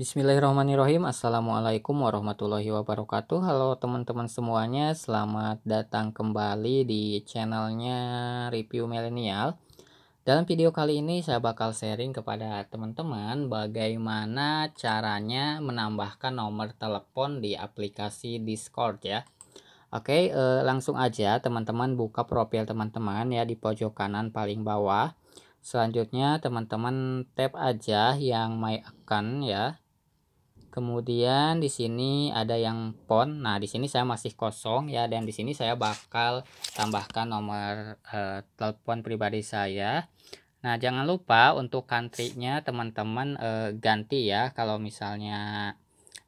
Bismillahirrahmanirrahim Assalamualaikum warahmatullahi wabarakatuh Halo teman-teman semuanya Selamat datang kembali di channelnya Review Millennial. Dalam video kali ini saya bakal sharing kepada teman-teman Bagaimana caranya menambahkan nomor telepon di aplikasi Discord ya Oke eh, langsung aja teman-teman buka profil teman-teman ya di pojok kanan paling bawah Selanjutnya teman-teman tap aja yang my account ya Kemudian di sini ada yang pon. Nah, di sini saya masih kosong ya dan di sini saya bakal tambahkan nomor uh, telepon pribadi saya. Nah, jangan lupa untuk country-nya teman-teman uh, ganti ya kalau misalnya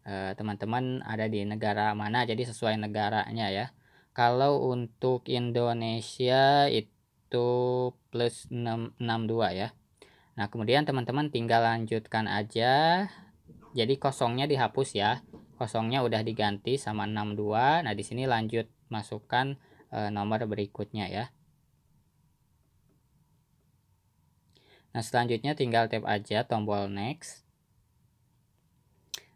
eh, teman-teman uh, ada di negara mana jadi sesuai negaranya ya. Kalau untuk Indonesia itu plus 662 ya. Nah, kemudian teman-teman tinggal lanjutkan aja jadi kosongnya dihapus ya kosongnya udah diganti sama 62 nah di sini lanjut masukkan e, nomor berikutnya ya nah selanjutnya tinggal tap aja tombol next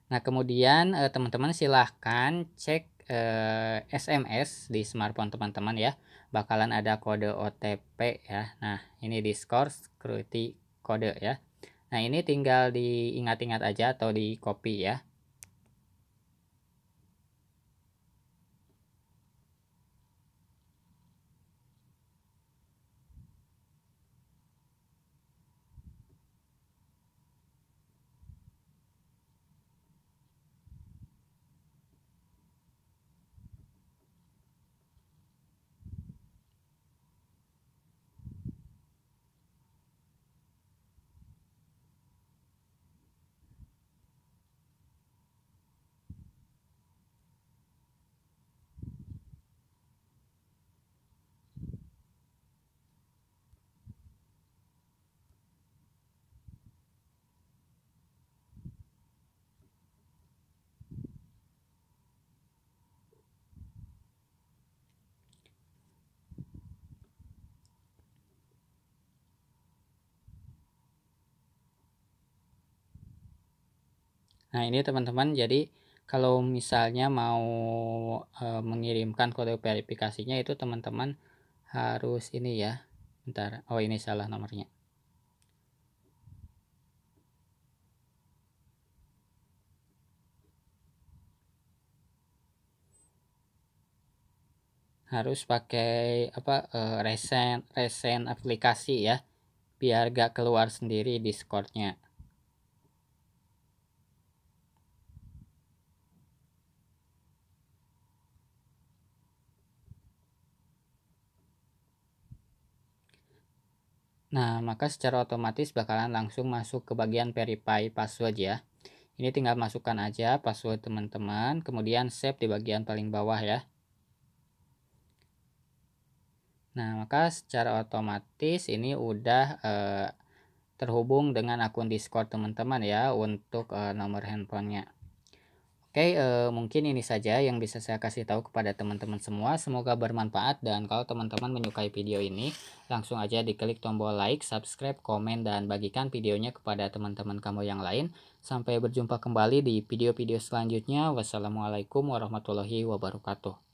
nah kemudian eh, teman-teman silahkan cek e, eh, SMS di smartphone teman-teman ya bakalan ada kode OTP ya nah ini Discord security kode ya Nah ini tinggal diingat-ingat aja atau di copy ya. Nah, ini teman-teman jadi kalau misalnya mau e, mengirimkan kode verifikasinya itu teman-teman harus ini ya. Bentar. Oh, ini salah nomornya. harus pakai apa uh, eh, resen resen aplikasi ya biar gak keluar sendiri Discordnya Nah, maka secara otomatis bakalan langsung masuk ke bagian verify password ya. Ini tinggal masukkan aja password teman-teman, kemudian save di bagian paling bawah ya. Nah, maka secara otomatis ini udah eh, terhubung dengan akun Discord teman-teman ya untuk eh, nomor handphonenya. Oke, uh, mungkin ini saja yang bisa saya kasih tahu kepada teman-teman semua. Semoga bermanfaat dan kalau teman-teman menyukai video ini, langsung aja diklik tombol like, subscribe, komen, dan bagikan videonya kepada teman-teman kamu yang lain. Sampai berjumpa kembali di video-video selanjutnya. Wassalamualaikum warahmatullahi wabarakatuh.